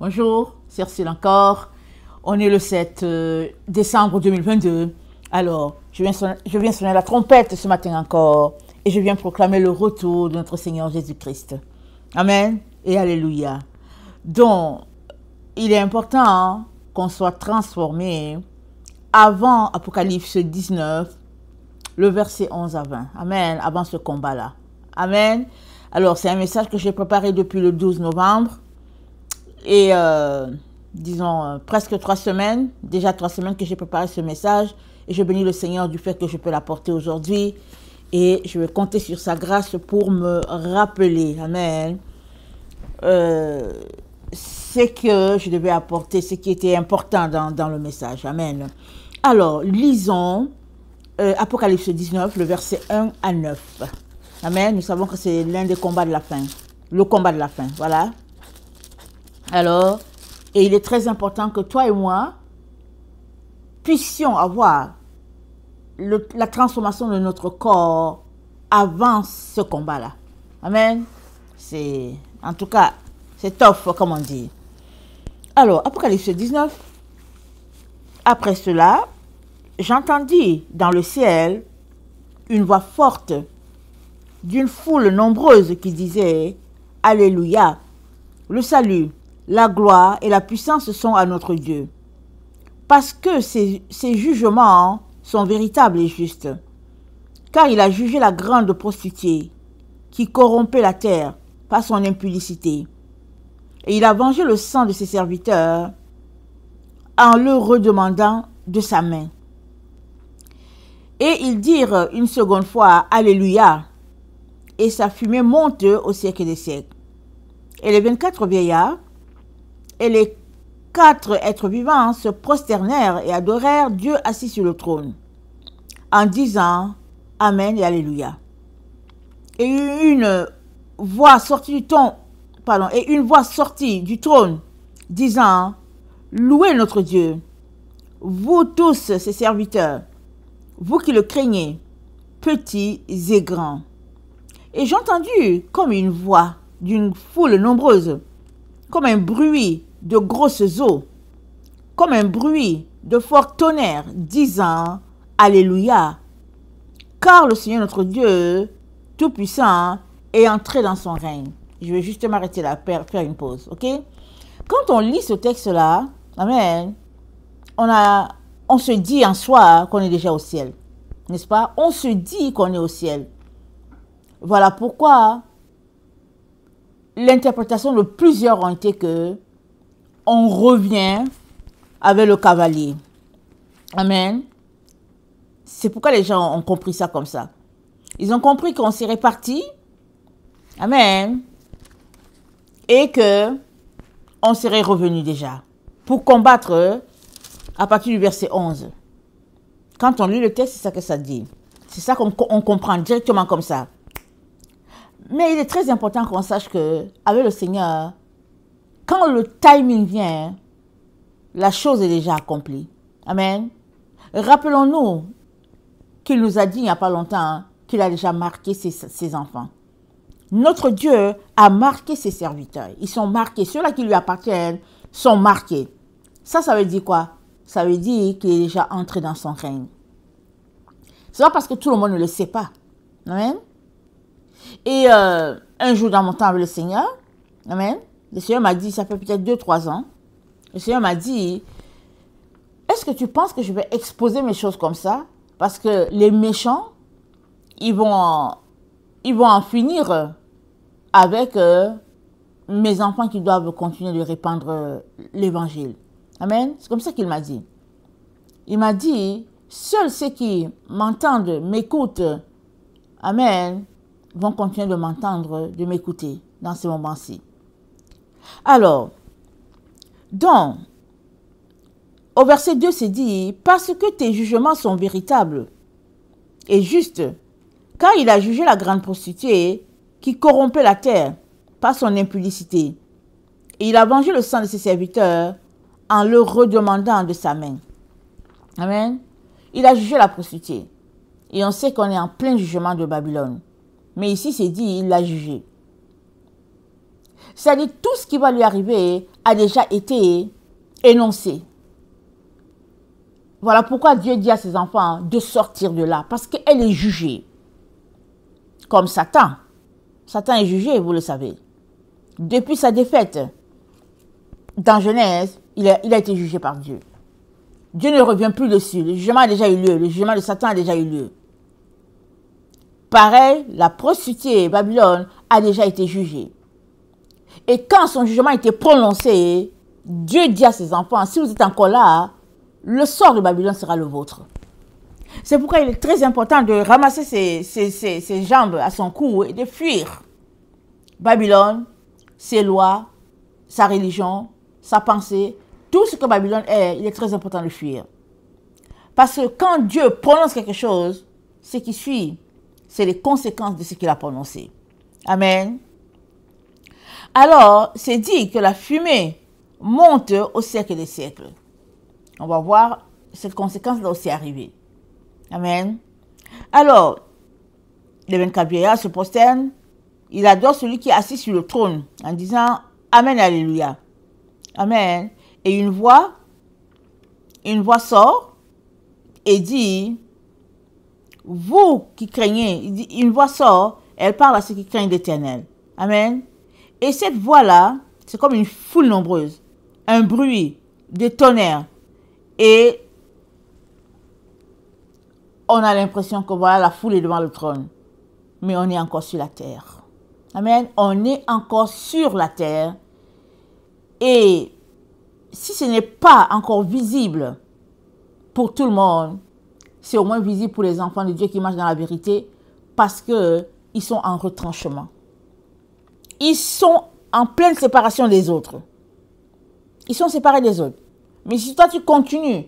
Bonjour, Cyril encore. On est le 7 euh, décembre 2022. Alors, je viens, je viens sonner la trompette ce matin encore et je viens proclamer le retour de notre Seigneur Jésus-Christ. Amen et Alléluia. Donc, il est important qu'on soit transformé avant Apocalypse 19, le verset 11 à 20. Amen, avant ce combat-là. Amen. Alors, c'est un message que j'ai préparé depuis le 12 novembre et euh, disons, euh, presque trois semaines, déjà trois semaines que j'ai préparé ce message. Et je bénis le Seigneur du fait que je peux l'apporter aujourd'hui. Et je vais compter sur sa grâce pour me rappeler. Amen. Euh, ce que je devais apporter, ce qui était important dans, dans le message. Amen. Alors, lisons euh, Apocalypse 19, le verset 1 à 9. Amen. Nous savons que c'est l'un des combats de la fin. Le combat de la fin. Voilà. Alors, et il est très important que toi et moi puissions avoir la transformation de notre corps avant ce combat-là. Amen. C'est, en tout cas, c'est tough, comme on dit. Alors, Apocalypse 19. Après cela, j'entendis dans le ciel une voix forte d'une foule nombreuse qui disait Alléluia, le salut la gloire et la puissance sont à notre Dieu, parce que ses, jugements sont véritables et justes. Car il a jugé la grande prostituée qui corrompait la terre par son impudicité. Et il a vengé le sang de ses serviteurs en le redemandant de sa main. Et ils dirent une seconde fois Alléluia. Et sa fumée monte au siècle des siècles. Et les 24 vieillards et les quatre êtres vivants se prosternèrent et adorèrent Dieu assis sur le trône, en disant Amen et Alléluia. Et une voix sortit du ton, pardon, et une voix sortie du trône, disant Louez notre Dieu, vous tous ses serviteurs, vous qui le craignez, petits et grands. Et j'ai entendu comme une voix d'une foule nombreuse, comme un bruit de grosses eaux, comme un bruit de fort tonnerre, disant Alléluia. Car le Seigneur notre Dieu, Tout-Puissant, est entré dans son règne. Je vais juste m'arrêter là, faire une pause, ok Quand on lit ce texte-là, Amen, on, a, on se dit en soi qu'on est déjà au ciel, n'est-ce pas On se dit qu'on est au ciel. Voilà pourquoi l'interprétation de plusieurs ont été que on revient avec le cavalier. Amen. C'est pourquoi les gens ont compris ça comme ça. Ils ont compris qu'on s'est réparti. Amen. Et que on serait revenu déjà pour combattre à partir du verset 11. Quand on lit le texte, c'est ça que ça dit. C'est ça qu'on comprend directement comme ça. Mais il est très important qu'on sache que avec le Seigneur, quand le timing vient, la chose est déjà accomplie. Amen. Rappelons-nous qu'il nous a dit il n'y a pas longtemps hein, qu'il a déjà marqué ses, enfants. Notre Dieu a marqué ses serviteurs. Ils sont marqués. Ceux-là qui lui appartiennent sont marqués. Ça, ça veut dire quoi Ça veut dire qu'il est déjà entré dans son règne. C'est pas parce que tout le monde ne le sait pas. Amen. Et euh, un jour dans mon temps avec le Seigneur, Amen. Le Seigneur m'a dit, ça fait peut-être 2-3 ans, le Seigneur m'a dit, est-ce que tu penses que je vais exposer mes choses comme ça Parce que les méchants, ils vont, ils vont en finir avec euh, mes enfants qui doivent continuer de répandre euh, l'évangile. Amen. C'est comme ça qu'il m'a dit. Il m'a dit, seuls ceux qui m'entendent, m'écoutent, Amen, vont continuer de m'entendre, de m'écouter dans ces moments-ci. Alors, donc, au verset 2, c'est dit, parce que tes jugements sont véritables et justes, car il a jugé la grande prostituée qui corrompait la terre par son impudicité. Et il a vengé le sang de ses serviteurs en le redemandant de sa main. Amen. Il a jugé la prostituée. Et on sait qu'on est en plein jugement de Babylone. Mais ici, c'est dit, il l'a jugé. C'est-à-dire tout ce qui va lui arriver a déjà été énoncé. Voilà pourquoi Dieu dit à ses enfants de sortir de là, parce qu'elle est jugée. Comme Satan. Satan est jugé, vous le savez. Depuis sa défaite dans Genèse, il a, il a été jugé par Dieu. Dieu ne revient plus dessus. Le jugement a déjà eu lieu. Le jugement de Satan a déjà eu lieu. Pareil, la prostituée Babylone a déjà été jugée. Et quand son jugement a été prononcé, Dieu dit à ses enfants, si vous êtes encore là, le sort de Babylone sera le vôtre. C'est pourquoi il est très important de ramasser ses, jambes à son cou et de fuir. Babylone, ses lois, sa religion, sa pensée, tout ce que Babylone est, il est très important de fuir. Parce que quand Dieu prononce quelque chose, ce qui suit, c'est les conséquences de ce qu'il a prononcé. Amen. Alors, c'est dit que la fumée monte au siècle des siècles. On va voir cette conséquence-là aussi arriver. Amen. Alors, les 24 vieillards se prosternent. Il adore celui qui est assis sur le trône en disant Amen, Alléluia. Amen. Et une voix, une voix sort et dit Vous qui craignez, une voix sort, elle parle à ceux qui craignent l'éternel. Amen. Et cette voix-là, c'est comme une foule nombreuse, un bruit des tonnerres, Et on a l'impression que voilà, la foule est devant le trône. Mais on est encore sur la terre. Amen. On est encore sur la terre. Et si ce n'est pas encore visible pour tout le monde, c'est au moins visible pour les enfants de Dieu qui marchent dans la vérité parce qu'ils sont en retranchement ils sont en pleine séparation des autres. Ils sont séparés des autres. Mais si toi, tu continues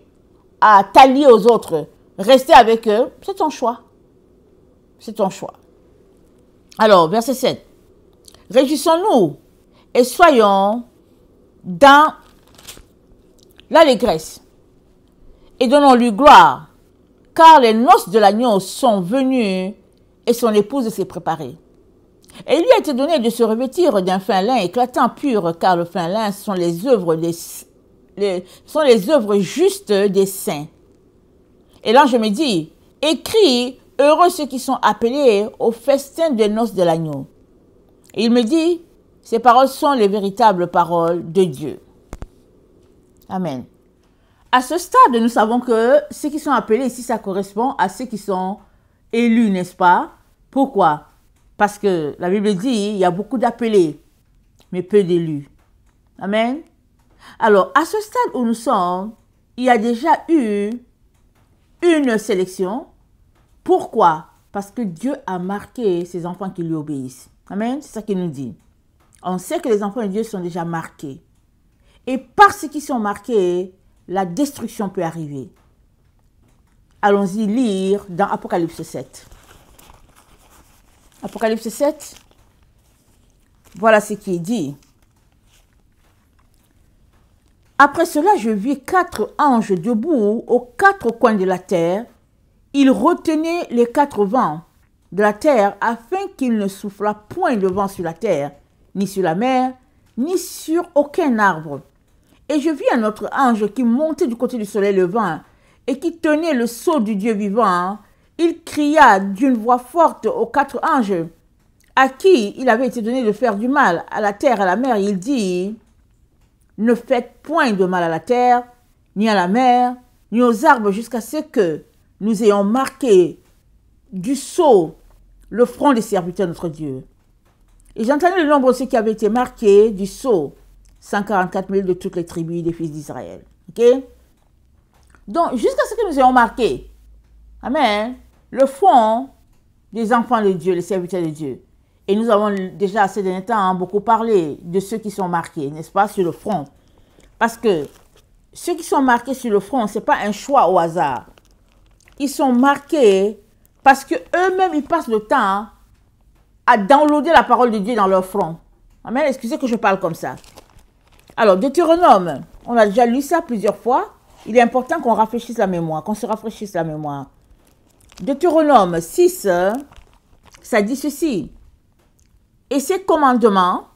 à t'allier aux autres, rester avec eux, c'est ton choix. C'est ton choix. Alors, verset 7. Réjouissons-nous et soyons dans l'allégresse et donnons-lui gloire, car les noces de l'agneau sont venues et son épouse s'est préparée. Et il lui a été donné de se revêtir d'un fin lin éclatant pur, car le fin lin sont les œuvres, sont les justes des saints. Et l'ange me dit, écris, heureux ceux qui sont appelés au festin des noces de l'agneau. il me dit, ces paroles sont les véritables paroles de Dieu. Amen. À ce stade, nous savons que ceux qui sont appelés ici, ça correspond à ceux qui sont élus, n'est-ce pas Pourquoi parce que la Bible dit, il y a beaucoup d'appelés, mais peu d'élus. Amen. Alors, à ce stade où nous sommes, il y a déjà eu une sélection. Pourquoi Parce que Dieu a marqué ses enfants qui lui obéissent. Amen. C'est ça qu'il nous dit. On sait que les enfants de Dieu sont déjà marqués. Et parce qu'ils sont marqués, la destruction peut arriver. Allons-y lire dans Apocalypse 7. Apocalypse 7. Voilà ce qui est dit. Après cela, je vis quatre anges debout aux quatre coins de la terre. Ils retenaient les quatre vents de la terre afin qu'il ne soufflât point de vent sur la terre, ni sur la mer, ni sur aucun arbre. Et je vis un autre ange qui montait du côté du soleil levant et qui tenait le sceau du Dieu vivant il cria d'une voix forte aux quatre anges à qui il avait été donné de faire du mal à la terre, à la mer. Il dit, ne faites point de mal à la terre, ni à la mer, ni aux arbres, jusqu'à ce que nous ayons marqué du sceau le front des serviteurs de notre Dieu. Et j'entendais le nombre aussi ceux qui avaient été marqués du sceau, 144 000 de toutes les tribus des fils d'Israël. OK Donc, jusqu'à ce que nous ayons marqué, Amen, le front hein, des enfants de Dieu, les serviteurs de Dieu. Et nous avons déjà ces derniers temps hein, beaucoup parlé de ceux qui sont marqués, n'est-ce pas, sur le front. Parce que ceux qui sont marqués sur le front, ce n'est pas un choix au hasard. Ils sont marqués parce queux mêmes ils passent le temps à downloader la parole de Dieu dans leur front. Amen, excusez que je parle comme ça. Alors, Deutéronome, on a déjà lu ça plusieurs fois. Il est important qu'on rafraîchisse la mémoire, qu'on se rafraîchisse la mémoire. Deutéronome 6, ça dit ceci. Et ces commandements,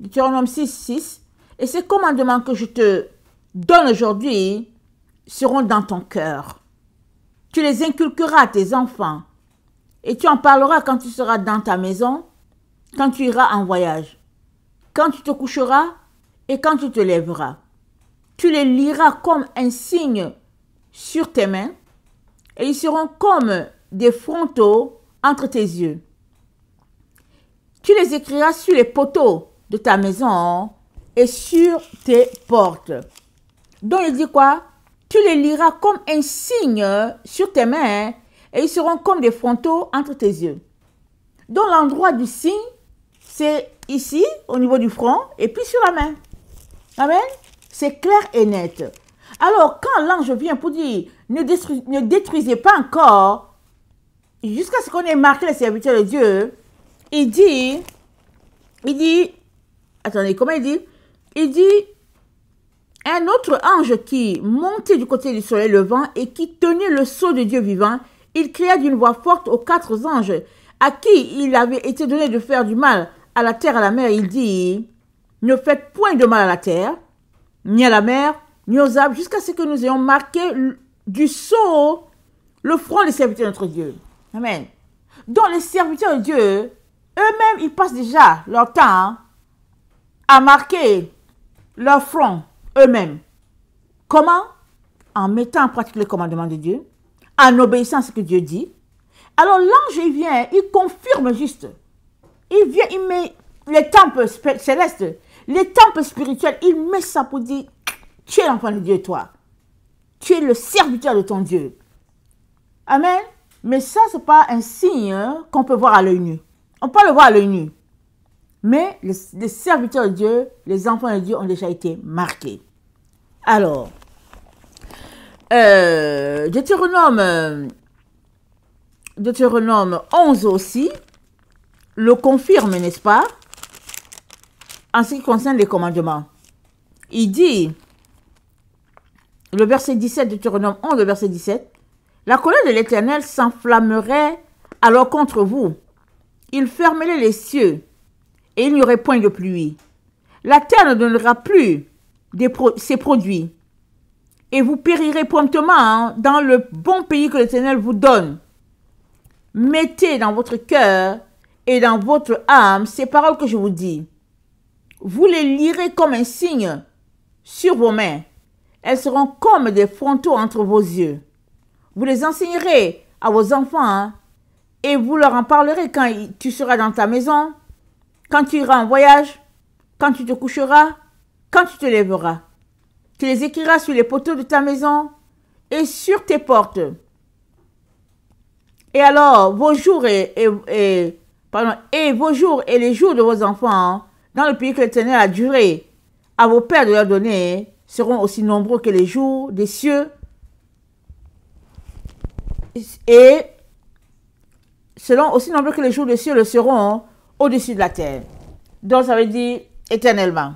Deutéronome 6, 6, et ces commandements que je te donne aujourd'hui seront dans ton cœur. Tu les inculqueras à tes enfants et tu en parleras quand tu seras dans ta maison, quand tu iras en voyage, quand tu te coucheras et quand tu te lèveras. Tu les liras comme un signe sur tes mains et ils seront comme des frontaux entre tes yeux. Tu les écriras sur les poteaux de ta maison et sur tes portes. Donc il dit quoi Tu les liras comme un signe sur tes mains et ils seront comme des frontaux entre tes yeux. Donc l'endroit du signe, c'est ici, au niveau du front, et puis sur la main. Amen C'est clair et net. Alors quand l'ange vient pour dire, ne, détruisez, pas encore jusqu'à ce qu'on ait marqué les serviteurs de Dieu. Il dit, il dit, attendez, comment il dit Il dit, un autre ange qui montait du côté du soleil levant et qui tenait le sceau de Dieu vivant, il cria d'une voix forte aux quatre anges à qui il avait été donné de faire du mal à la terre, à la mer. Il dit, ne faites point de mal à la terre, ni à la mer, ni aux arbres, jusqu'à ce que nous ayons marqué du sceau le front des serviteurs de notre Dieu. Amen. Donc les serviteurs de Dieu, eux-mêmes, ils passent déjà leur temps à marquer leur front eux-mêmes. Comment En mettant en pratique les commandements de Dieu, en obéissant à ce que Dieu dit. Alors l'ange, vient, il confirme juste. Il vient, il met les temples célestes, les temples spirituels, il met ça pour dire, tu es l'enfant de Dieu, toi. Tu es le serviteur de ton Dieu. Amen. Mais ça, ce n'est pas un signe qu'on peut voir à l'œil nu. On peut le voir à l'œil nu. Mais les, serviteurs de Dieu, les enfants de Dieu ont déjà été marqués. Alors, euh, Deutéronome 11 aussi le confirme, n'est-ce pas En ce qui concerne les commandements. Il dit, le verset 17 de Deutéronome 11, le verset 17, la colère de l'Éternel s'enflammerait alors contre vous. Il fermerait les cieux et il n'y aurait point de pluie. La terre ne donnera plus des ses produits. Et vous périrez promptement hein, dans le bon pays que l'Éternel vous donne. Mettez dans votre cœur et dans votre âme ces paroles que je vous dis. Vous les lirez comme un signe sur vos mains elles seront comme des frontaux entre vos yeux. Vous les enseignerez à vos enfants hein. et vous leur en parlerez quand tu seras dans ta maison, quand tu iras en voyage, quand tu te coucheras, quand tu te lèveras. Tu les écriras sur les poteaux de ta maison et sur tes portes. Et alors, vos jours et, et, vos jours et les jours de vos enfants, hein, dans le pays que l'Éternel a duré, à vos pères de leur donner, seront aussi nombreux que les jours des cieux. Et seront aussi nombreux que les jours des cieux le seront hein, au-dessus de la terre. Donc ça veut dire éternellement.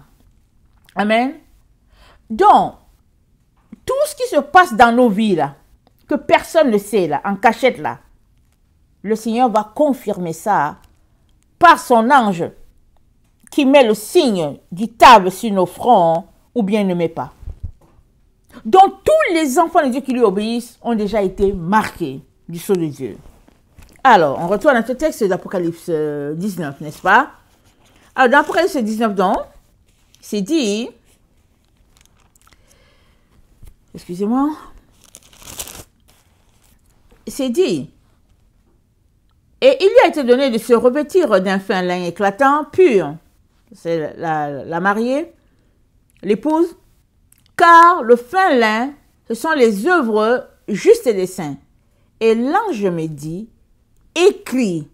Amen. Donc, tout ce qui se passe dans nos vies, là, que personne ne sait, là, en cachette, là, le Seigneur va confirmer ça par son ange qui met le signe du table sur nos fronts ou bien ne met pas. Donc tous les enfants de Dieu qui lui obéissent ont déjà été marqués du sceau de Dieu. Alors, on retourne à notre texte d'Apocalypse 19, euh, n'est-ce pas Alors, dans Apocalypse 19, donc, c'est dit... Excusez-moi. C'est dit... Et il lui a été donné de se revêtir d'un fin lin éclatant, pur. C'est la, la mariée l'épouse, car le fin lin, ce sont les œuvres justes et des saints. Et l'ange me dit, écris,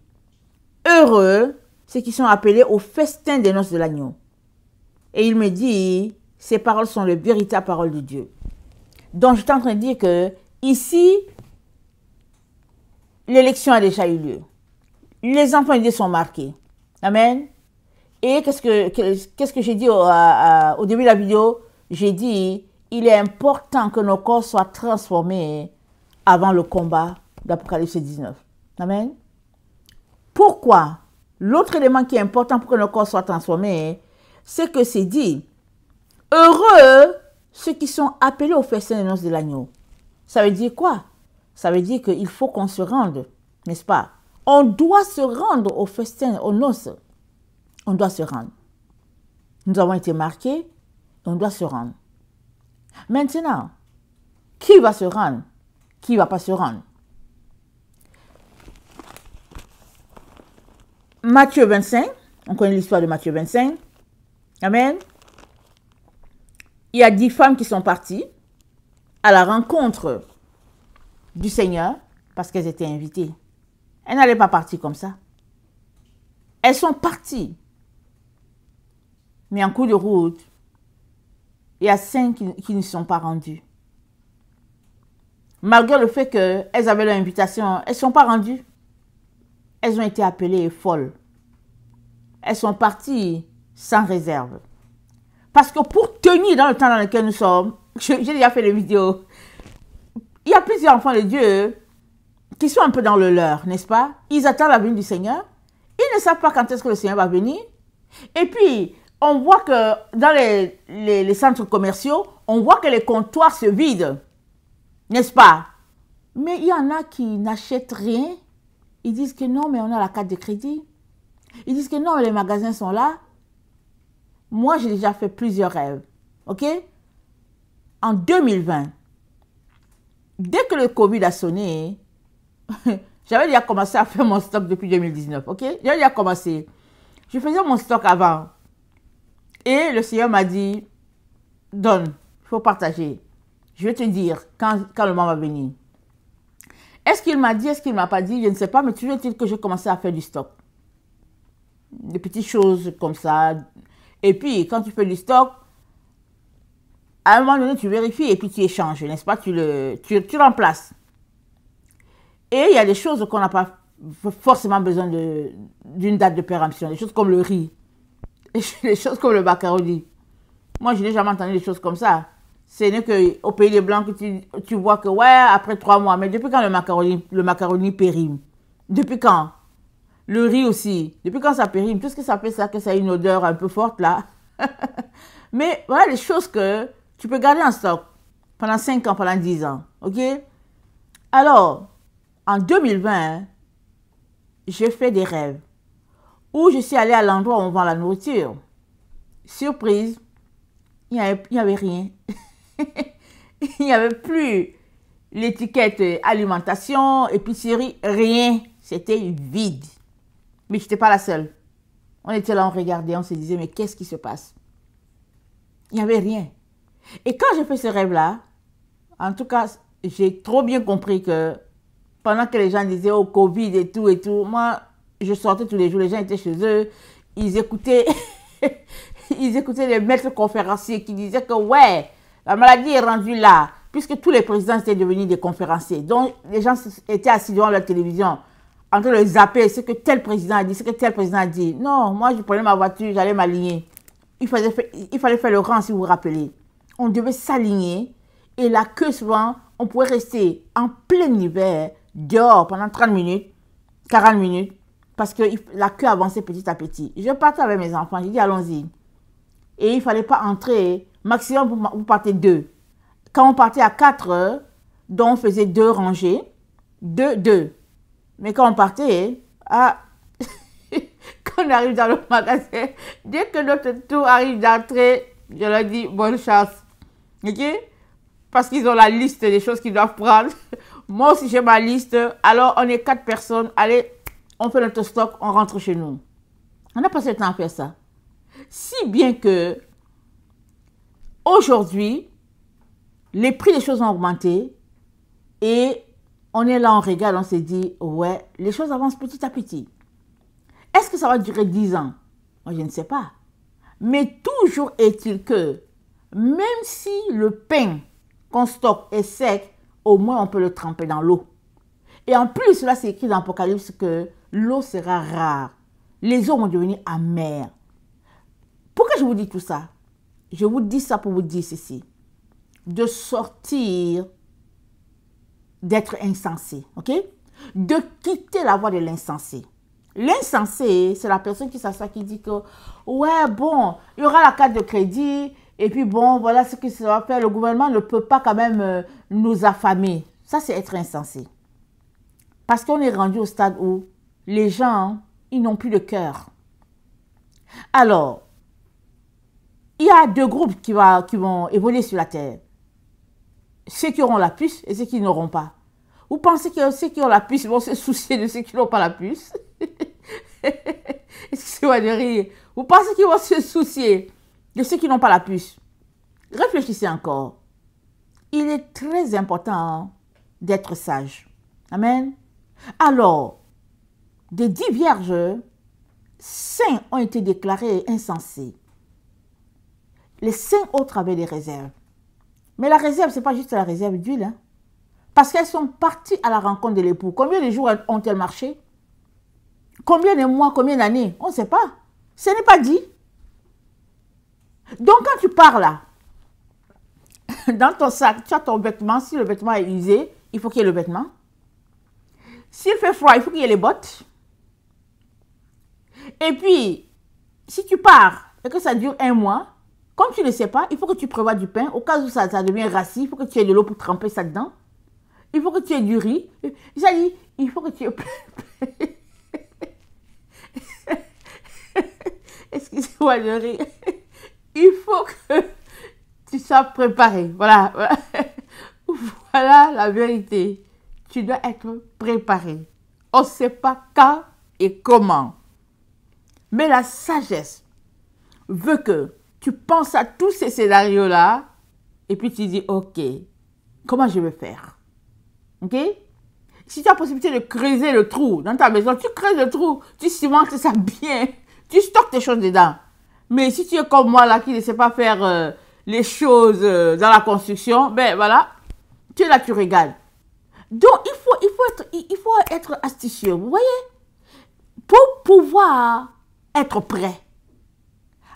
heureux ceux qui sont appelés au festin des noces de l'agneau. Et il me dit, ces paroles sont les véritables paroles de Dieu. Donc je suis en train de dire que ici, l'élection a déjà eu lieu. Les enfants de Dieu sont marqués. Amen. Et qu'est-ce que, qu'est-ce que j'ai dit au, début de la vidéo J'ai dit, il est important que nos corps soient transformés avant le combat d'Apocalypse 19. Amen. Pourquoi L'autre élément qui est important pour que nos corps soient transformés, c'est que c'est dit, heureux ceux qui sont appelés au festin des noces de l'agneau. Ça veut dire quoi Ça veut dire qu'il faut qu'on se rende, n'est-ce pas On doit se rendre au festin, aux noces on doit se rendre. Nous avons été marqués, on doit se rendre. Maintenant, qui va se rendre Qui va pas se rendre Matthieu 25, on connaît l'histoire de Matthieu 25. Amen. Il y a dix femmes qui sont parties à la rencontre du Seigneur parce qu'elles étaient invitées. Elles n'allaient pas partir comme ça. Elles sont parties mais en cours de route, il y a cinq qui, qui ne sont pas rendus. Malgré le fait qu'elles avaient leur invitation, elles ne sont pas rendues. Elles ont été appelées folles. Elles sont parties sans réserve. Parce que pour tenir dans le temps dans lequel nous sommes, j'ai déjà fait les vidéos, il y a plusieurs enfants de Dieu qui sont un peu dans le leur, n'est-ce pas Ils attendent la venue du Seigneur. Ils ne savent pas quand est-ce que le Seigneur va venir. Et puis, on voit que dans les, centres commerciaux, on voit que les comptoirs se vident, n'est-ce pas Mais il y en a qui n'achètent rien. Ils disent que non, mais on a la carte de crédit. Ils disent que non, les magasins sont là. Moi, j'ai déjà fait plusieurs rêves, ok En 2020, dès que le Covid a sonné, j'avais déjà commencé à faire mon stock depuis 2019, ok J'avais déjà commencé. Je faisais mon stock avant. Et le Seigneur m'a dit, donne, il faut partager. Je vais te dire quand, quand le moment va venir. Est-ce qu'il m'a dit, est-ce qu'il ne m'a pas dit, je ne sais pas, mais toujours est-il que j'ai commencé à faire du stock. Des petites choses comme ça. Et puis, quand tu fais du stock, à un moment donné, tu vérifies et puis tu échanges, n'est-ce pas Tu, le, tu, tu remplaces. Et il y a des choses qu'on n'a pas forcément besoin d'une date de péremption, des choses comme le riz les choses comme le macaroni. Moi, je n'ai jamais entendu des choses comme ça. C'est n'est qu'au pays des Blancs que tu, vois que, ouais, après trois mois. Mais depuis quand le macaroni, le macaroni périme Depuis quand Le riz aussi. Depuis quand ça périme Tout ce que ça fait, ça, que ça a une odeur un peu forte, là. Mais voilà les choses que tu peux garder en stock pendant cinq ans, pendant 10 ans. OK Alors, en 2020, hein, j'ai fait des rêves où je suis allée à l'endroit où on vend la nourriture. Surprise, il n'y avait, avait, rien. il n'y avait plus l'étiquette alimentation, épicerie, rien. C'était vide. Mais je n'étais pas la seule. On était là, on regardait, on se disait, mais qu'est-ce qui se passe Il n'y avait rien. Et quand j'ai fait ce rêve-là, en tout cas, j'ai trop bien compris que pendant que les gens disaient, oh, Covid et tout et tout, moi, je sortais tous les jours, les gens étaient chez eux, ils écoutaient, ils écoutaient les maîtres conférenciers qui disaient que ouais, la maladie est rendue là, puisque tous les présidents étaient devenus des conférenciers. Donc les gens étaient assis devant la télévision, en train de zapper ce que tel président a dit, ce que tel président a dit. Non, moi je prenais ma voiture, j'allais m'aligner. Il fallait, faire, le rang, si vous vous rappelez. On devait s'aligner et là, que souvent, on pouvait rester en plein hiver, dehors pendant 30 minutes, 40 minutes, parce que la queue avançait petit à petit. Je partais avec mes enfants. J'ai dit, allons-y. Et il ne fallait pas entrer. Maximum, vous partez deux. Quand on partait à quatre donc on faisait deux rangées. Deux, deux. Mais quand on partait à ah, on arrive dans le magasin, dès que notre tour arrive d'entrer, je leur dis bonne chance. OK Parce qu'ils ont la liste des choses qu'ils doivent prendre. Moi aussi, j'ai ma liste. Alors, on est quatre personnes. Allez, on fait notre stock, on rentre chez nous. On n'a pas le temps à faire ça. Si bien que aujourd'hui, les prix des choses ont augmenté et on est là, on regarde, on se dit, ouais, les choses avancent petit à petit. Est-ce que ça va durer 10 ans Moi, je ne sais pas. Mais toujours est-il que, même si le pain qu'on stocke est sec, au moins on peut le tremper dans l'eau. Et en plus, là, c'est écrit dans l'Apocalypse que l'eau sera rare. Les eaux vont devenir amères. Pourquoi je vous dis tout ça Je vous dis ça pour vous dire ceci. De sortir d'être insensé, ok De quitter la voie de l'insensé. L'insensé, c'est la personne qui s'assoit qui dit que, ouais, bon, il y aura la carte de crédit, et puis bon, voilà ce que ça va faire. Le gouvernement ne peut pas quand même euh, nous affamer. Ça, c'est être insensé. Parce qu'on est rendu au stade où les gens, hein, ils n'ont plus de cœur. Alors, il y a deux groupes qui, va, qui vont évoluer sur la terre. Ceux qui auront la puce et ceux qui n'auront pas. Vous pensez que ceux qui ont la puce vont se soucier de ceux qui n'ont pas la puce Excusez-moi de rire. Vous pensez qu'ils vont se soucier de ceux qui n'ont pas la puce Réfléchissez encore. Il est très important hein, d'être sage. Amen. Alors, des dix vierges, cinq ont été déclarées insensées. Les cinq autres avaient des réserves. Mais la réserve, ce n'est pas juste la réserve d'huile. Hein. Parce qu'elles sont parties à la rencontre de l'époux. Combien de jours ont-elles marché Combien de mois, combien d'années On ne sait pas. Ce n'est pas dit. Donc quand tu pars là, dans ton sac, tu as ton vêtement. Si le vêtement est usé, il faut qu'il y ait le vêtement. S'il fait froid, il faut qu'il y ait les bottes. Et puis, si tu pars et que ça dure un mois, comme tu ne sais pas, il faut que tu prévois du pain. Au cas où ça, ça devient rassis, il faut que tu aies de l'eau pour tremper ça dedans. Il faut que tu aies du riz. J'ai dit, il faut que tu aies Excusez-moi de riz. Il faut que tu sois préparé. Voilà. Voilà la vérité. Tu dois être préparé. On ne sait pas quand et comment. Mais la sagesse veut que tu penses à tous ces scénarios-là et puis tu dis, OK, comment je vais faire OK Si tu as la possibilité de creuser le trou dans ta maison, tu creuses le trou, tu cimentes ça bien, tu stockes tes choses dedans. Mais si tu es comme moi là qui ne sait pas faire euh, les choses euh, dans la construction, ben voilà, tu es là, tu régales. Donc il faut, il faut, il faut être astucieux, vous voyez Pour pouvoir être prêt.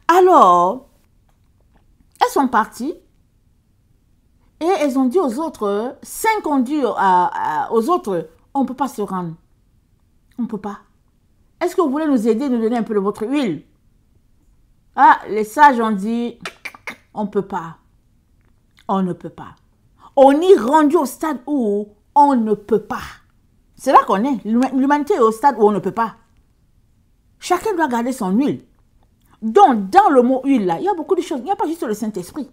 Alors, elles sont parties et elles ont dit aux autres, cinq ont dit aux autres, on ne peut pas se rendre. On ne peut pas. Est-ce que vous voulez nous aider, nous donner un peu de votre huile Ah, les sages ont dit, on ne peut pas. On ne peut pas. On est rendu au stade où on ne peut pas. C'est là qu'on est. L'humanité est au stade où on ne peut pas. Chacun doit garder son huile. Donc, dans le mot huile, là, il y a beaucoup de choses. Il n'y a pas juste le Saint-Esprit.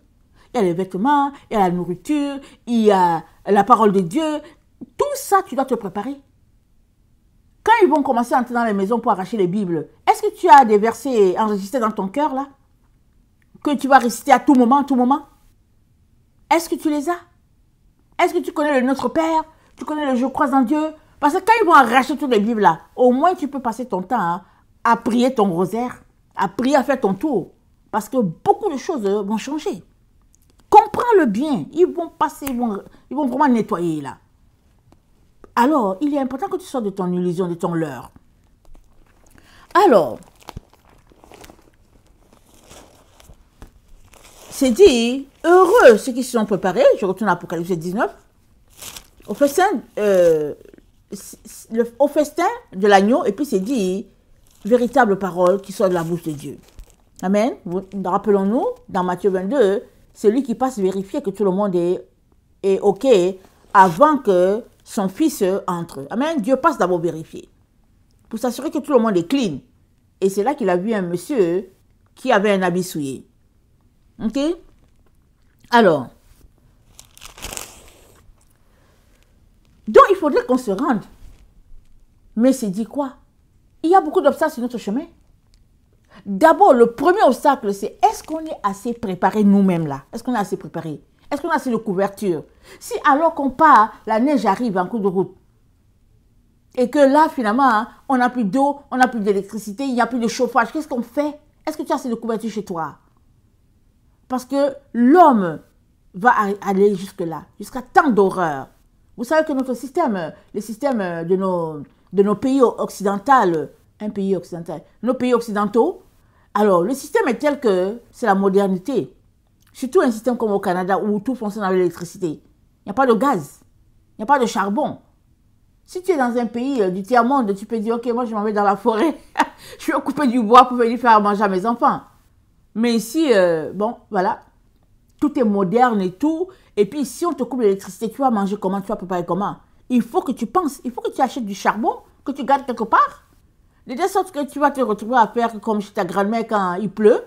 Il y a les vêtements, il y a la nourriture, il y a la parole de Dieu. Tout ça, tu dois te préparer. Quand ils vont commencer à entrer dans les maisons pour arracher les Bibles, est-ce que tu as des versets enregistrés dans ton cœur, là Que tu vas réciter à tout moment, à tout moment Est-ce que tu les as Est-ce que tu connais le Notre Père Tu connais le Je crois en Dieu Parce que quand ils vont arracher toutes les Bibles, là, au moins tu peux passer ton temps hein, à prier ton rosaire, à prier à faire ton tour. Parce que beaucoup de choses euh, vont changer. Comprends le bien. Ils vont passer, ils vont, vraiment nettoyer là. Alors, il est important que tu sortes de ton illusion, de ton leurre. Alors, c'est dit, heureux ceux qui se sont préparés. Je retourne à Apocalypse 19. Au festin, euh, au festin de l'agneau, et puis c'est dit, véritable parole qui soit de la bouche de Dieu. Amen. Rappelons-nous, dans Matthieu 22, celui qui passe vérifier que tout le monde est, est OK avant que son fils entre. Amen. Dieu passe d'abord vérifier pour s'assurer que tout le monde est clean. Et c'est là qu'il a vu un monsieur qui avait un habit souillé. OK Alors, donc il faudrait qu'on se rende. Mais c'est dit quoi il y a beaucoup d'obstacles sur notre chemin. D'abord, le premier obstacle, c'est est-ce qu'on est assez préparé nous-mêmes là Est-ce qu'on est assez préparé Est-ce qu'on a assez de couverture Si alors qu'on part, la neige arrive en cours de route, et que là, finalement, hein, on n'a plus d'eau, on n'a plus d'électricité, il n'y a plus de chauffage, qu'est-ce qu'on fait Est-ce que tu as assez de couverture chez toi Parce que l'homme va aller jusque-là, jusqu'à tant d'horreurs. Vous savez que notre système, le système de nos de nos pays occidentaux, un pays occidental, nos pays occidentaux, alors le système est tel que c'est la modernité. Surtout un système comme au Canada où tout fonctionne avec l'électricité. Il n'y a pas de gaz, il n'y a pas de charbon. Si tu es dans un pays euh, du tiers-monde, tu peux dire, ok, moi je m'en vais dans la forêt, je vais couper du bois pour venir faire manger à mes enfants. Mais ici, euh, bon, voilà, tout est moderne et tout. Et puis si on te coupe l'électricité, tu vas manger comment, tu vas préparer comment il faut que tu penses, il faut que tu achètes du charbon, que tu gardes quelque part. De telle sorte que tu vas te retrouver à faire comme chez ta grand-mère quand il pleut.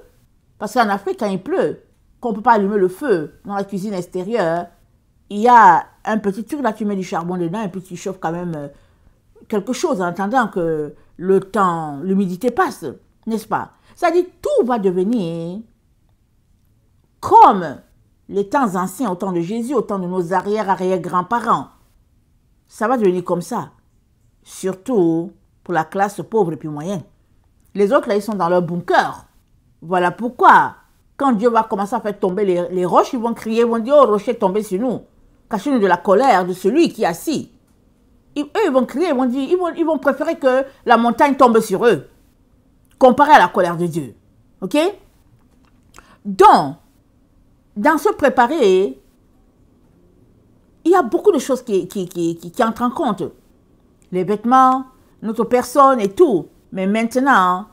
Parce qu'en Afrique, quand il pleut, qu'on ne peut pas allumer le feu dans la cuisine extérieure, il y a un petit truc là, tu mets du charbon dedans et puis tu chauffes quand même euh, quelque chose en attendant que le temps, l'humidité passe, n'est-ce pas Ça dit, tout va devenir comme les temps anciens, au temps de Jésus, au temps de nos arrière-arrière-grands-parents. Ça va devenir comme ça. Surtout pour la classe pauvre et puis moyenne. Les autres, là, ils sont dans leur bunker. Voilà pourquoi, quand Dieu va commencer à faire tomber les, roches, ils vont crier, ils vont dire, oh, rocher, tombez sur nous. cache nous de la colère de celui qui est assis. eux, ils vont crier, ils vont ils vont, ils vont préférer que la montagne tombe sur eux. Comparé à la colère de Dieu. OK? Donc, dans se préparer il y a beaucoup de choses qui, qui, entrent en compte. Les vêtements, notre personne et tout. Mais maintenant,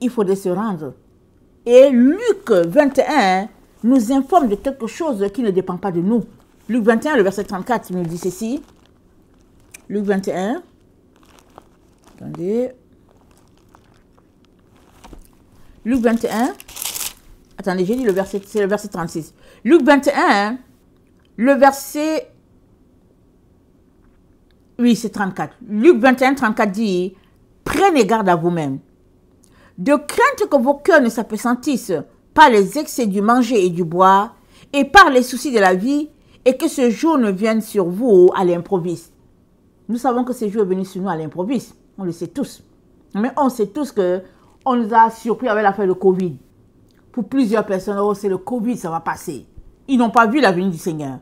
il faudrait se rendre. Et Luc 21 nous informe de quelque chose qui ne dépend pas de nous. Luc 21, le verset 34, il nous dit ceci. Luc 21. Attendez. Luc 21. Attendez, j'ai dit le verset, c'est le verset 36. Luc 21, le verset... Oui, c'est 34. Luc 21, 34 dit, prenez garde à vous-même. De crainte que vos cœurs ne s'appesantissent par les excès du manger et du boire et par les soucis de la vie et que ce jour ne vienne sur vous à l'improviste. Nous savons que ce jour est venu sur nous à l'improviste. On le sait tous. Mais on sait tous que on nous a surpris avec l'affaire de Covid. Pour plusieurs personnes, oh, c'est le Covid, ça va passer. Ils n'ont pas vu la venue du Seigneur.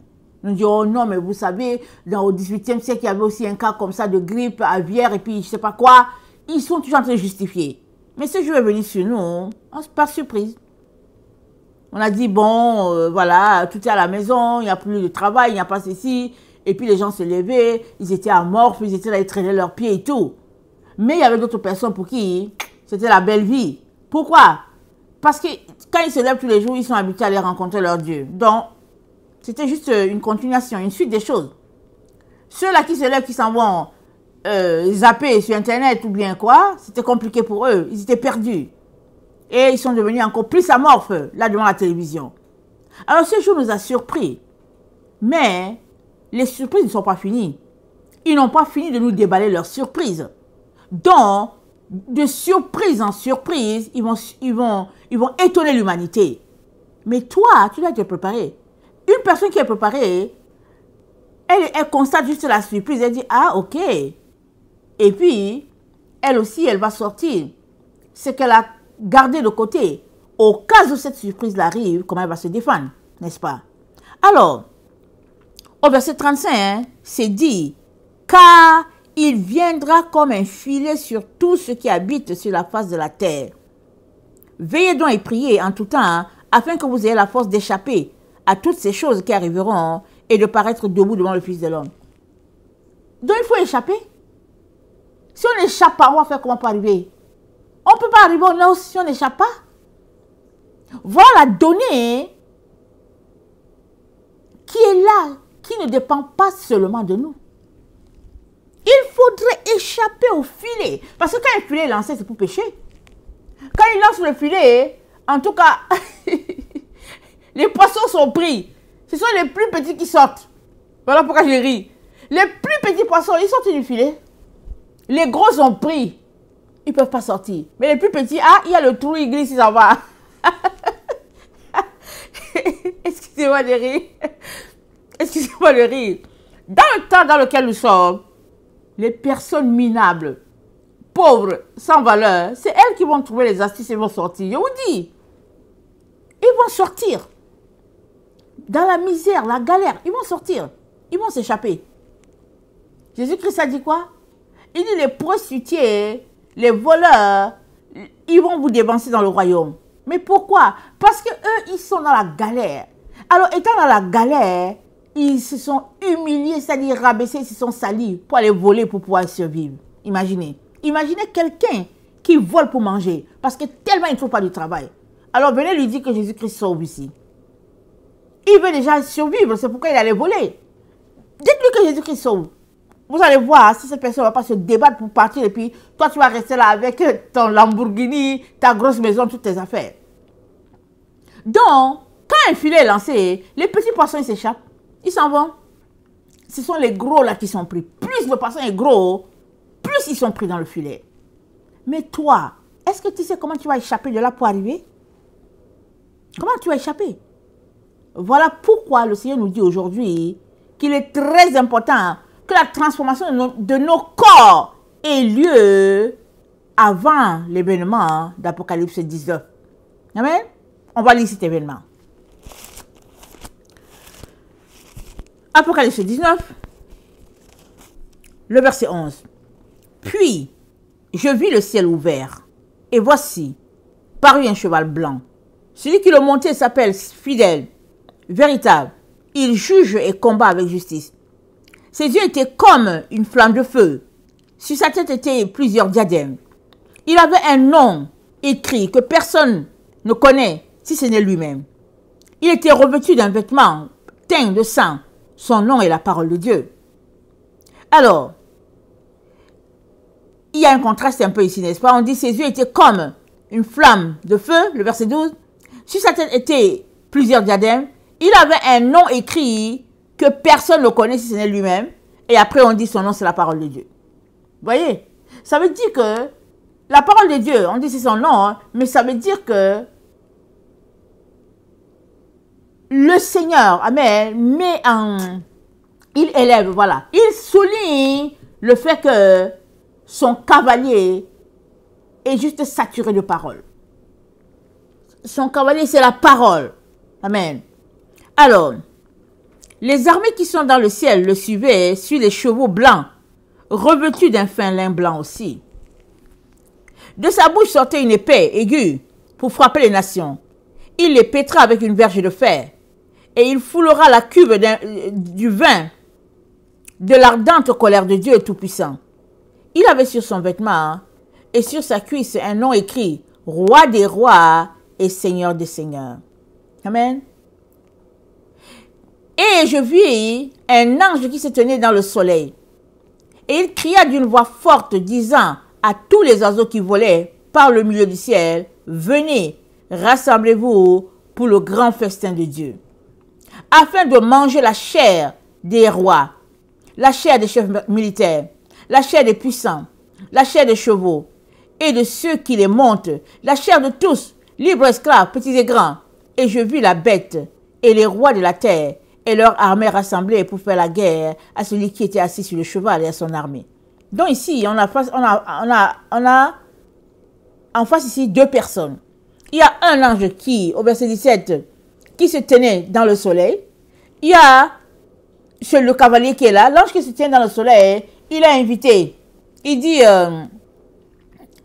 Nous dit « oh non, mais vous savez, dans, au 18e siècle, il y avait aussi un cas comme ça de grippe aviaire et puis je sais pas quoi. Ils sont toujours très justifiés. Mais ce jour est venu sur nous, hein, par surprise. On a dit, bon, euh, voilà, tout est à la maison, il n'y a plus de travail, il n'y a pas ceci. Et puis les gens se levaient, ils étaient à amorphes, ils étaient là, ils traînaient leurs pieds et tout. Mais il y avait d'autres personnes pour qui c'était la belle vie. Pourquoi Parce que quand ils se lèvent tous les jours, ils sont habitués à aller rencontrer leur Dieu. Donc, c'était juste euh, une continuation, une suite des choses. Ceux-là qui se lèvent, qui s'en vont euh, zapper sur Internet ou bien quoi, c'était compliqué pour eux. Ils étaient perdus. Et ils sont devenus encore plus amorphes, là, devant la télévision. Alors, ce jour nous a surpris. Mais les surprises ne sont pas finies. Ils n'ont pas fini de nous déballer leurs surprises. Donc, de surprise en surprise, ils vont, ils vont, ils vont étonner l'humanité. Mais toi, tu dois te préparer une personne qui est préparée, elle, constate juste la surprise, elle dit Ah, ok. Et puis, elle aussi, elle va sortir ce qu'elle a gardé de côté. Au cas où cette surprise arrive, comment elle va se défendre, n'est-ce pas Alors, au verset 35, hein, c'est dit Car il viendra comme un filet sur tout ce qui habite sur la face de la terre. Veillez donc et priez en tout temps, hein, afin que vous ayez la force d'échapper à toutes ces choses qui arriveront hein, et de paraître debout devant le Fils de l'homme. Donc il faut échapper. Si on n'échappe pas, on va faire comment pour arriver On ne peut pas arriver au nord si on n'échappe pas. Voilà la donnée qui est là, qui ne dépend pas seulement de nous. Il faudrait échapper au filet. Parce que quand il filet est lancé, c'est pour pêcher. Quand il lance le filet, en tout cas, Les poissons sont pris. Ce sont les plus petits qui sortent. Voilà pourquoi je ris. Les plus petits poissons, ils sortent du filet. Les gros sont pris. Ils ne peuvent pas sortir. Mais les plus petits, ah, il y a le trou, ils glissent, ça va. Excusez-moi de rire. Excusez-moi de rire. Dans le temps dans lequel nous sommes, les personnes minables, pauvres, sans valeur, c'est elles qui vont trouver les astuces et vont sortir. Je vous dis, ils vont sortir dans la misère, la galère, ils vont sortir. Ils vont s'échapper. Jésus-Christ a dit quoi Il dit les prostituées, les voleurs, ils vont vous dévancer dans le royaume. Mais pourquoi Parce que eux, ils sont dans la galère. Alors, étant dans la galère, ils se sont humiliés, c'est-à-dire rabaissés, ils se sont salis pour aller voler pour pouvoir survivre. Imaginez. Imaginez quelqu'un qui vole pour manger parce que tellement il ne trouve pas du travail. Alors venez lui dire que Jésus-Christ sauve ici. Il veut déjà survivre, c'est pourquoi il allait voler. Dites-lui que Jésus-Christ sauve. Vous allez voir si cette personne ne va pas se débattre pour partir et puis toi tu vas rester là avec ton Lamborghini, ta grosse maison, toutes tes affaires. Donc, quand un filet est lancé, les petits poissons ils s'échappent, ils s'en vont. Ce sont les gros là qui sont pris. Plus le poisson est gros, plus ils sont pris dans le filet. Mais toi, est-ce que tu sais comment tu vas échapper de là pour arriver Comment tu vas échapper voilà pourquoi le Seigneur nous dit aujourd'hui qu'il est très important que la transformation de nos, de nos corps ait lieu avant l'événement d'Apocalypse 19. Amen. On va lire cet événement. Apocalypse 19, le verset 11. Puis, je vis le ciel ouvert, et voici, parut un cheval blanc. Celui qui le montait s'appelle Fidèle véritable. Il juge et combat avec justice. Ses yeux étaient comme une flamme de feu. Sur sa tête étaient plusieurs diadèmes. Il avait un nom écrit que personne ne connaît si ce n'est lui-même. Il était revêtu d'un vêtement teint de sang. Son nom est la parole de Dieu. Alors, il y a un contraste un peu ici, n'est-ce pas On dit ses yeux étaient comme une flamme de feu, le verset 12. Sur sa tête étaient plusieurs diadèmes. Il avait un nom écrit que personne ne connaît si ce n'est lui-même. Et après, on dit son nom, c'est la parole de Dieu. voyez Ça veut dire que la parole de Dieu, on dit c'est son nom, hein, mais ça veut dire que le Seigneur, Amen, met en. Il élève, voilà. Il souligne le fait que son cavalier est juste saturé de parole. Son cavalier, c'est la parole. Amen. Alors, les armées qui sont dans le ciel le suivaient sur les chevaux blancs, revêtus d'un fin lin blanc aussi. De sa bouche sortait une épée aiguë pour frapper les nations. Il les pétra avec une verge de fer, et il foulera la cuve euh, du vin de l'ardente colère de Dieu Tout-Puissant. Il avait sur son vêtement et sur sa cuisse un nom écrit Roi des rois et Seigneur des seigneurs. Amen. Et je vis un ange qui se tenait dans le soleil. Et il cria d'une voix forte, disant à tous les oiseaux qui volaient par le milieu du ciel, Venez, rassemblez-vous pour le grand festin de Dieu, afin de manger la chair des rois, la chair des chefs militaires, la chair des puissants, la chair des chevaux et de ceux qui les montent, la chair de tous, libres esclaves, petits et grands. Et je vis la bête et les rois de la terre et leur armée rassemblée pour faire la guerre à celui qui était assis sur le cheval et à son armée. Donc ici, on a, face, on on a, on a en face ici deux personnes. Il y a un ange qui, au verset 17, qui se tenait dans le soleil. Il y a le cavalier qui est là, l'ange qui se tient dans le soleil, il a invité. Il dit, euh,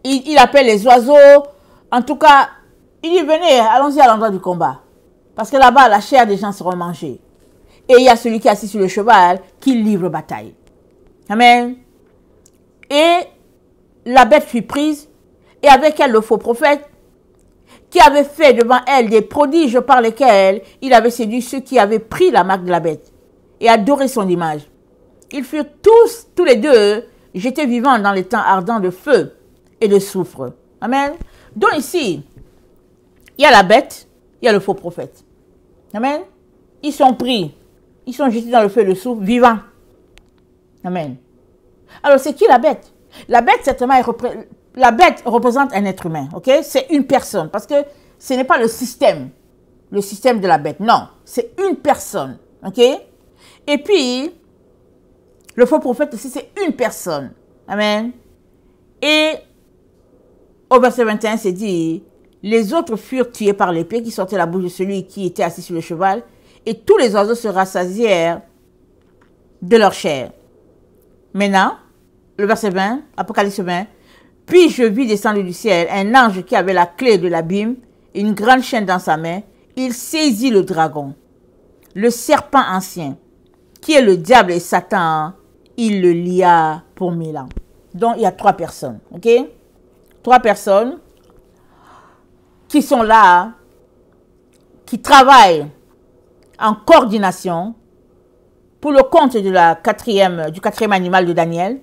il, il, appelle les oiseaux. En tout cas, il dit, venez, allons-y à l'endroit du combat. Parce que là-bas, la chair des gens sera mangée. Et il y a celui qui est assis sur le cheval qui livre bataille. Amen. Et la bête fut prise, et avec elle le faux prophète, qui avait fait devant elle des prodiges par lesquels il avait séduit ceux qui avaient pris la marque de la bête et adoré son image. Ils furent tous, tous les deux, jetés vivants dans les temps ardents de feu et de soufre. Amen. Donc ici, il y a la bête, il y a le faux prophète. Amen. Ils sont pris ils sont jetés dans le feu et le sou, vivant. Amen. Alors, c'est qui la bête La bête, certainement, est la bête représente un être humain, ok C'est une personne, parce que ce n'est pas le système, le système de la bête, non. C'est une personne, ok Et puis, le faux prophète aussi, c'est une personne. Amen. Et au verset 21, c'est dit, les autres furent tués par l'épée qui sortait la bouche de celui qui était assis sur le cheval, et tous les oiseaux se rassasièrent de leur chair. Maintenant, le verset 20, Apocalypse 20, puis je vis descendre du ciel un ange qui avait la clé de l'abîme, une grande chaîne dans sa main. Il saisit le dragon, le serpent ancien, qui est le diable et Satan. Il le lia pour mille ans. Donc il y a trois personnes, ok Trois personnes qui sont là, qui travaillent en coordination pour le compte de la quatrième, du quatrième animal de Daniel,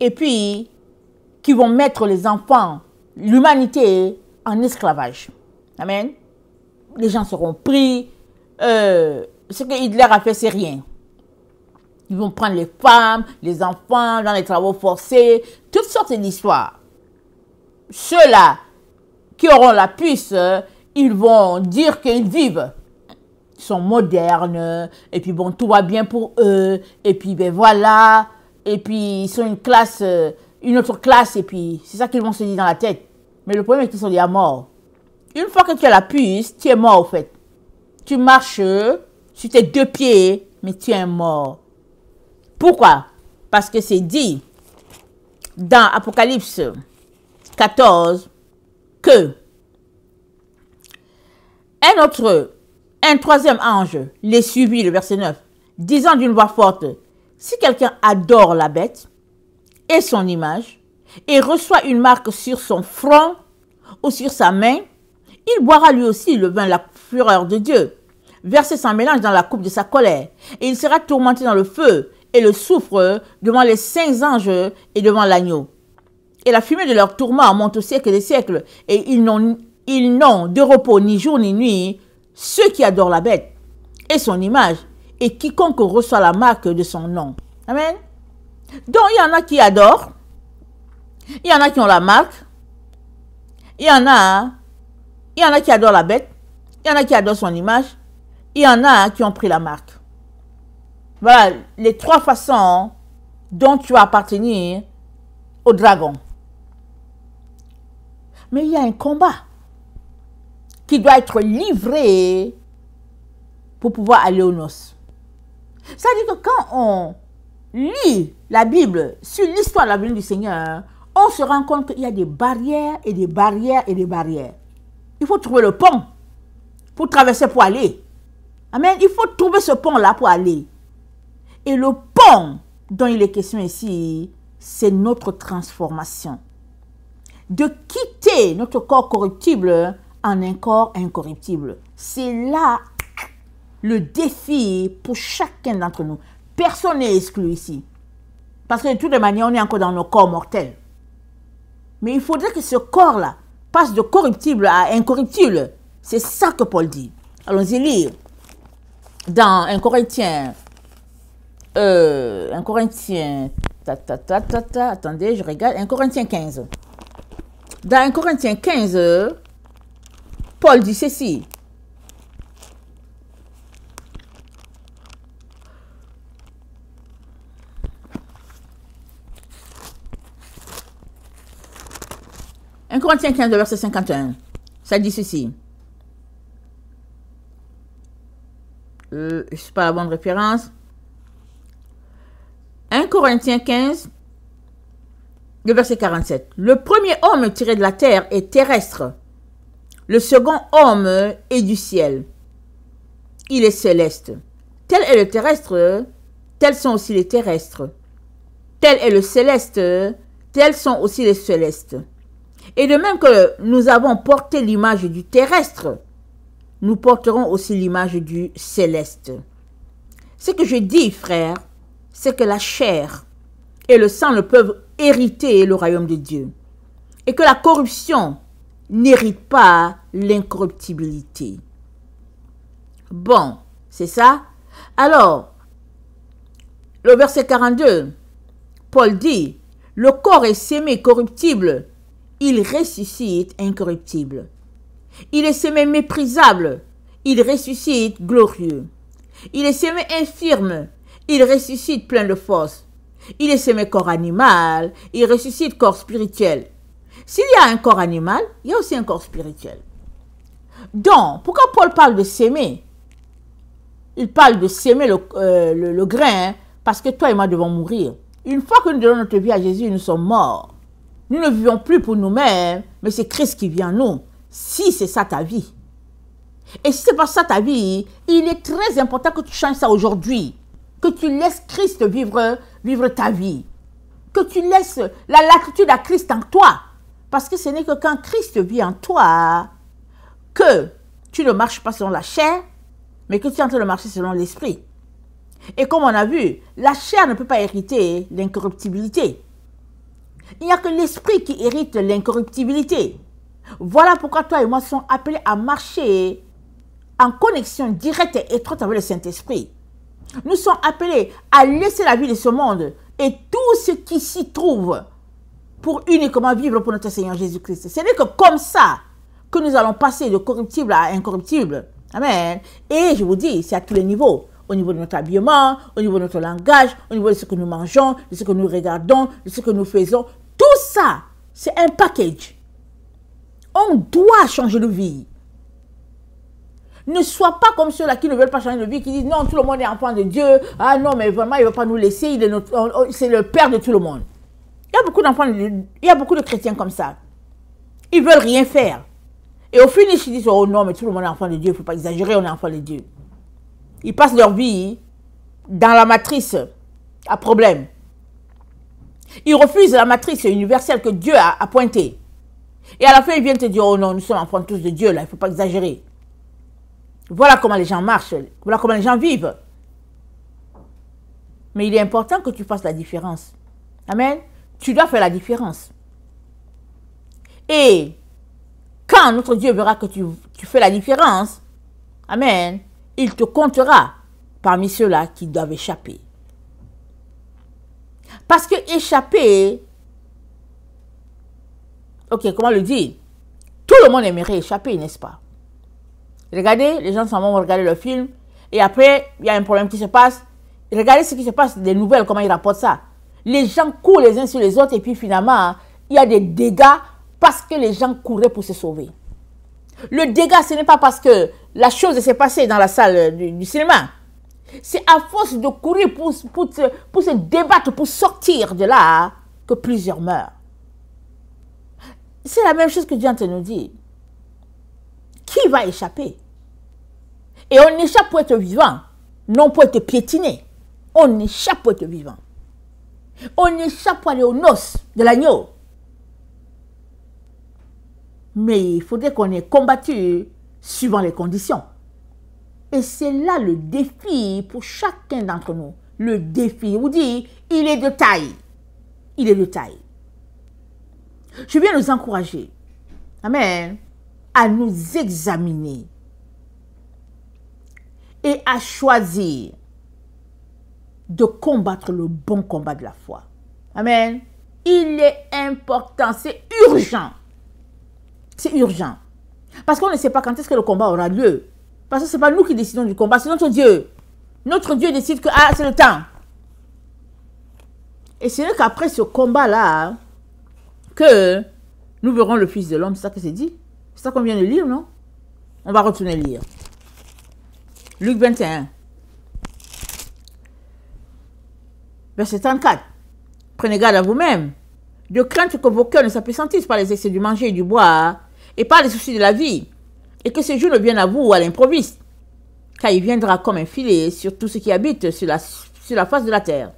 et puis qui vont mettre les enfants, l'humanité en esclavage. Amen. Les gens seront pris. Euh, ce que Hitler a fait, c'est rien. Ils vont prendre les femmes, les enfants dans les travaux forcés, toutes sortes d'histoires. Ceux-là qui auront la puce, ils vont dire qu'ils vivent sont modernes, et puis bon, tout va bien pour eux, et puis ben voilà, et puis ils sont une classe, euh, une autre classe, et puis c'est ça qu'ils vont se dire dans la tête. Mais le problème est qu'ils sont déjà morts. Une fois que tu as la puce, tu es mort en fait. Tu marches euh, sur tes deux pieds, mais tu es mort. Pourquoi Parce que c'est dit dans Apocalypse 14 que un autre un troisième ange les suivit, le verset 9, disant d'une voix forte, si quelqu'un adore la bête et son image, et reçoit une marque sur son front ou sur sa main, il boira lui aussi le vin, la fureur de Dieu, versé sans mélange dans la coupe de sa colère, et il sera tourmenté dans le feu et le souffre devant les cinq anges et devant l'agneau. Et la fumée de leur tourment monte au siècle des siècles, et ils n'ont de repos ni jour ni nuit ceux qui adorent la bête et son image, et quiconque reçoit la marque de son nom. Amen. Donc il y en a qui adorent, il y en a qui ont la marque, il y en a, il y en a qui adorent la bête, il y en a qui adorent son image, il y en a qui ont pris la marque. Voilà les trois façons dont tu vas appartenir au dragon. Mais il y a un combat qui doit être livré pour pouvoir aller au noces. Ça à dire que quand on lit la Bible sur l'histoire de la venue du Seigneur, on se rend compte qu'il y a des barrières et des barrières et des barrières. Il faut trouver le pont pour traverser, pour aller. Amen. Il faut trouver ce pont-là pour aller. Et le pont dont il est question ici, c'est notre transformation. De quitter notre corps corruptible en un corps incorruptible. C'est là le défi pour chacun d'entre nous. Personne n'est exclu ici. Parce que de toutes les manières, on est encore dans nos corps mortels. Mais il faudrait que ce corps-là passe de corruptible à incorruptible. C'est ça que Paul dit. Allons-y lire dans 1 Corinthiens. Euh, un Corinthien Corinthiens. attendez, je regarde. 1 Corinthiens 15. Dans 1 Corinthiens 15, Paul dit ceci. Corinthiens 15, verset 51. Ça dit ceci. je euh, ne pas la bonne référence. 1 Corinthiens 15, verset 47. Le premier homme tiré de la terre est terrestre. Le second homme est du ciel. Il est céleste. Tel est le terrestre, tels sont aussi les terrestres. Tel est le céleste, tels sont aussi les célestes. Et de même que nous avons porté l'image du terrestre, nous porterons aussi l'image du céleste. Ce que je dis, frère, c'est que la chair et le sang ne peuvent hériter le royaume de Dieu. Et que la corruption n'hérite pas l'incorruptibilité. Bon, c'est ça Alors, le verset 42, Paul dit, le corps est semé corruptible, il ressuscite incorruptible. Il est semé méprisable, il ressuscite glorieux. Il est semé infirme, il ressuscite plein de force. Il est semé corps animal, il ressuscite corps spirituel. S'il y a un corps animal, il y a aussi un corps spirituel. Donc, pourquoi Paul parle de s'aimer Il parle de s'aimer le, euh, grain, hein, parce que toi et moi devons mourir. Une fois que nous donnons notre vie à Jésus, nous sommes morts. Nous ne vivons plus pour nous-mêmes, mais c'est Christ qui vit en nous. Si c'est ça ta vie. Et si c'est pas ça ta vie, il est très important que tu changes ça aujourd'hui. Que tu laisses Christ vivre, vivre ta vie. Que tu laisses la latitude à Christ en toi. Parce que ce n'est que quand Christ vit en toi que tu ne marches pas selon la chair, mais que tu es en train de marcher selon l'esprit. Et comme on a vu, la chair ne peut pas hériter l'incorruptibilité. Il n'y a que l'esprit qui hérite l'incorruptibilité. Voilà pourquoi toi et moi sommes appelés à marcher en connexion directe et étroite avec le Saint-Esprit. Nous sommes appelés à laisser la vie de ce monde et tout ce qui s'y trouve pour uniquement vivre pour notre Seigneur Jésus-Christ. Ce n'est que comme ça que nous allons passer de corruptible à incorruptible. Amen. Et je vous dis, c'est à tous les niveaux. Au niveau de notre habillement, au niveau de notre langage, au niveau de ce que nous mangeons, de ce que nous regardons, de ce que nous faisons. Tout ça, c'est un package. On doit changer de vie. Ne sois pas comme ceux-là qui ne veulent pas changer de vie, qui disent non, tout le monde est enfant de Dieu. Ah non, mais vraiment, il ne veut pas nous laisser. C'est le Père de tout le monde y a beaucoup d'enfants, il y a beaucoup de chrétiens comme ça. Ils veulent rien faire. Et au final, ils disent, oh non, mais tout le monde est enfant de Dieu, il ne faut pas exagérer, on est enfant de Dieu. Ils passent leur vie dans la matrice à problème. Ils refusent la matrice universelle que Dieu a appointée. Et à la fin, ils viennent te dire, oh non, nous sommes enfants tous de Dieu, là, il ne faut pas exagérer. Voilà comment les gens marchent, voilà comment les gens vivent. Mais il est important que tu fasses la différence. Amen tu dois faire la différence. Et quand notre Dieu verra que tu, fais la différence, Amen, il te comptera parmi ceux-là qui doivent échapper. Parce que échapper, ok, comment le dire Tout le monde aimerait échapper, n'est-ce pas Regardez, les gens s'en vont regarder le film, et après, il y a un problème qui se passe. Regardez ce qui se passe, des nouvelles, comment ils rapportent ça les gens courent les uns sur les autres et puis finalement, il y a des dégâts parce que les gens couraient pour se sauver. Le dégât, ce n'est pas parce que la chose s'est passée dans la salle du, cinéma. C'est à force de courir pour, pour, pour, se débattre, pour sortir de là, que plusieurs meurent. C'est la même chose que Dieu nous dit. Qui va échapper Et on échappe pour être vivant, non pour être piétiné. On échappe pour être vivant. On échappe à aller aux noces de l'agneau. Mais il faudrait qu'on ait combattu suivant les conditions. Et c'est là le défi pour chacun d'entre nous. Le défi, vous dit, il est de taille. Il est de taille. Je viens nous encourager, Amen, à nous examiner et à choisir de combattre le bon combat de la foi. Amen. Il est important, c'est urgent. C'est urgent. Parce qu'on ne sait pas quand est-ce que le combat aura lieu. Parce que ce n'est pas nous qui décidons du combat, c'est notre Dieu. Notre Dieu décide que ah, c'est le temps. Et c'est qu'après ce combat-là que nous verrons le Fils de l'homme. C'est ça que c'est dit. C'est ça qu'on vient de lire, non On va retourner lire. Luc 21. Verset 34. Prenez garde à vous-même, de crainte que vos cœurs ne s'appesantissent par les excès du manger et du boire, et par les soucis de la vie, et que ce jour ne vienne à vous à l'improviste, car il viendra comme un filet sur tout ce qui habite sur sur la face de la terre,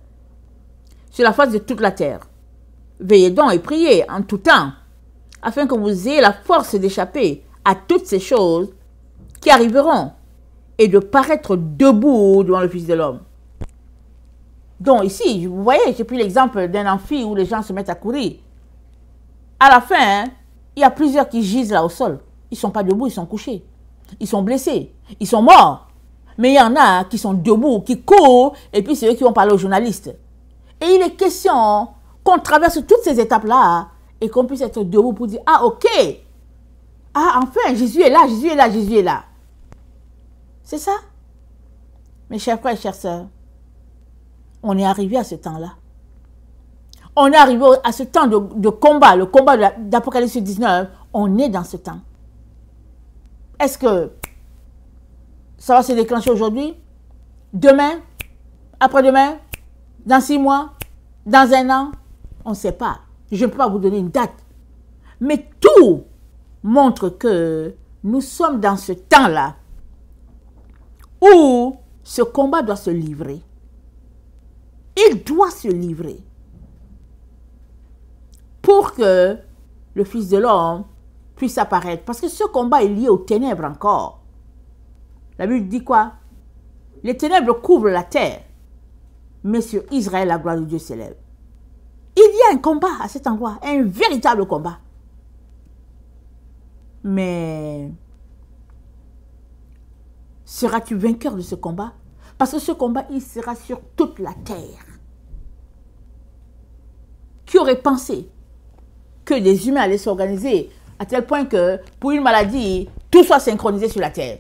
sur la face de toute la terre. Veillez donc et priez en tout temps, afin que vous ayez la force d'échapper à toutes ces choses qui arriveront, et de paraître debout devant le Fils de l'homme. Donc ici, vous voyez, j'ai pris l'exemple d'un amphi où les gens se mettent à courir. À la fin, hein, il y a plusieurs qui gisent là au sol. Ils ne sont pas debout, ils sont couchés. Ils sont blessés, ils sont morts. Mais il y en a qui sont debout, qui courent, et puis c'est eux qui vont parler aux journalistes. Et il est question qu'on traverse toutes ces étapes-là et qu'on puisse être debout pour dire, ah ok, ah enfin, Jésus est là, Jésus est là, Jésus est là. C'est ça Mes chers frères et chères sœurs, on est arrivé à ce temps-là. On est arrivé à ce temps de, combat, le combat d'Apocalypse 19. Hein. On est dans ce temps. Est-ce que ça va se déclencher aujourd'hui Demain Après-demain Dans six mois Dans un an On ne sait pas. Je ne peux pas vous donner une date. Mais tout montre que nous sommes dans ce temps-là où ce combat doit se livrer. Il doit se livrer pour que le Fils de l'homme puisse apparaître. Parce que ce combat est lié aux ténèbres encore. La Bible dit quoi Les ténèbres couvrent la terre, mais sur Israël, la gloire de Dieu s'élève. Il y a un combat à cet endroit, un véritable combat. Mais seras-tu vainqueur de ce combat Parce que ce combat, il sera sur toute la terre aurait pensé que les humains allaient s'organiser à tel point que pour une maladie, tout soit synchronisé sur la Terre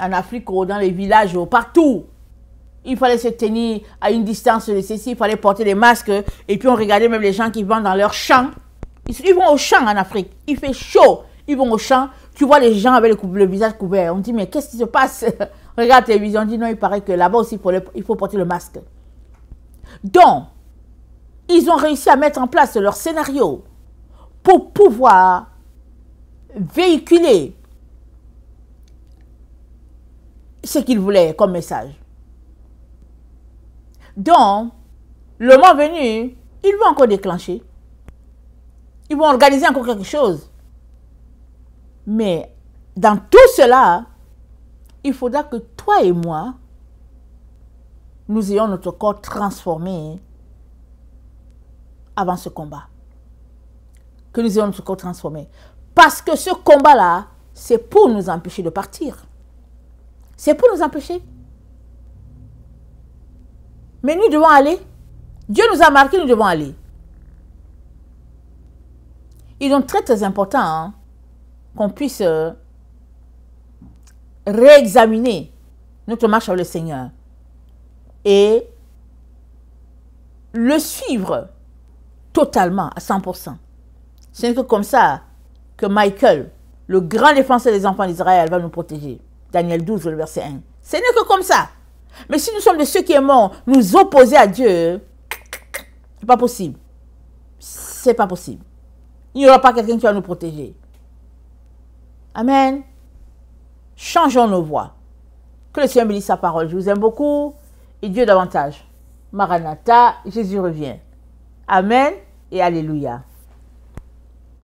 En Afrique, oh, dans les villages, oh, partout. Il fallait se tenir à une distance de ceci, il fallait porter des masques. Et puis on regardait même les gens qui vont dans leurs champs. Ils, vont au champ en Afrique. Il fait chaud. Ils vont au champ. Tu vois les gens avec le, visage couvert. On dit, mais qu'est-ce qui se passe Regarde la télévision. On dit, non, il paraît que là-bas aussi, il faut, il faut porter le masque. Donc, ils ont réussi à mettre en place leur scénario pour pouvoir véhiculer ce qu'ils voulaient comme message. Donc, le moment venu, ils vont encore déclencher. Ils vont organiser encore quelque chose. Mais dans tout cela, il faudra que toi et moi, nous ayons notre corps transformé avant ce combat. Que nous ayons notre corps transformé. Parce que ce combat-là, c'est pour nous empêcher de partir. C'est pour nous empêcher. Mais nous devons aller. Dieu nous a marqué, nous devons aller. Il est très très important hein, qu'on puisse euh, réexaminer notre marche avec le Seigneur et le suivre totalement, à 100%. Ce n'est que comme ça que Michael, le grand défenseur des enfants d'Israël, va nous protéger. Daniel 12, le verset 1. Ce n'est que comme ça. Mais si nous sommes de ceux qui aimons nous opposer à Dieu, c'est pas possible. C'est pas possible. Il n'y aura pas quelqu'un qui va nous protéger. Amen. Changeons nos voix Que le Seigneur bénisse sa parole. Je vous aime beaucoup et Dieu davantage. Maranatha, Jésus revient. Amen et Alléluia.